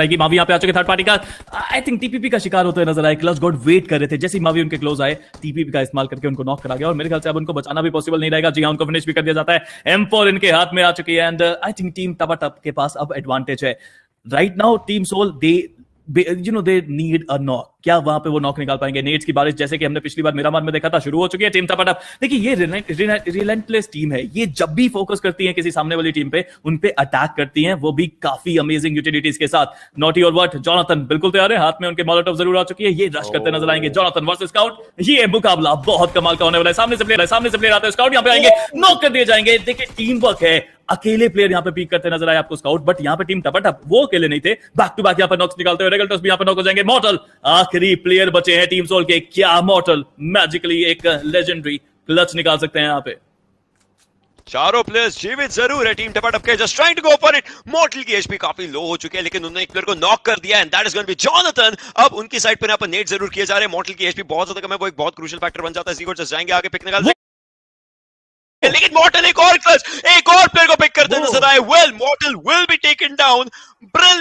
पाएगी मावी यहाँ पे आ चुके थर्ड पार्टी का आई थिंक टीपीपी का शिकार होते नजर आए क्लस गॉड वेट कर रहे थे जैसे मावी उनके क्लोज आए टीपीपी का इस्तेमाल करके उनको नॉक करा गया और मेरे ख्याल से अब उनको बचाना भी पॉसिबल नहीं रहेगा जी हाँ उनको फिनिश भी कर दिया जाता है एम इनके हाथ में आ चुकी है एंड आई थिंक टीम टपा टप के पास अब एडवांटेज है right now team Soul they you know they need a knock क्या वहां पे वो नॉक निकाल पाएंगे नेट्स की बारिश जैसे कि हमने पिछली बार मेरा में देखा था शुरू हो चुकी है टीम था टपाटप देखिए ये रिलेंटलेस टीम है ये जब भी फोकस करती है किसी सामने वाली टीम पे उन पे अटैक करती है वो भी काफी अमेजिंग यूटिलिटीज के साथ नॉटी और वर्ट जॉनथन बिल्कुल तैयार है हाथ में उनके मॉलटॉप जरूर आ चुकी है ये रश करते नजर आएंगे जॉनथन वर्स स्काउट ये मुकाबला बहुत कमाल का होने वाला है सामने से प्लेयर है सामने से प्लेयर आते हैं स्काउट यहाँ पे आएंगे नॉक oh. कर दिए जाएंगे देखिए टीम वर्क है अकेले प्लेयर यहाँ पे पीक करते नजर आए आपको स्काउट बट यहाँ पे टीम टपट वो अकेले नहीं थे बैक टू बैक यहाँ पर नॉक्स निकालते हुए रेगल टॉस भी यहाँ पर नॉक हो जाएंगे मॉटल आखिरी प्लेयर बचे हैं टीम सोल के क्या मॉटल मैजिकली एक लेजेंडरी क्लच निकाल सकते हैं यहाँ पे चारों प्लेयर्स जीवित जरूर है टीम टपाटप के just trying to go for it Mortal की एचपी काफी लो हो चुकी है लेकिन उन्होंने एक प्लेयर को नॉक कर दिया and that is be Jonathan अब उनकी साइड पर यहाँ पर नेट जरूर किए जा रहे हैं मोटल की एचपी बहुत ज्यादा कम है वो एक बहुत क्रूशियल फैक्टर बन जाता है सीकोट जाएंगे आगे पिक निकाल लेकिन मॉटल एक और क्लच एक और प्लेयर को पिक करते नजर आए well Mortal will be taken down Brill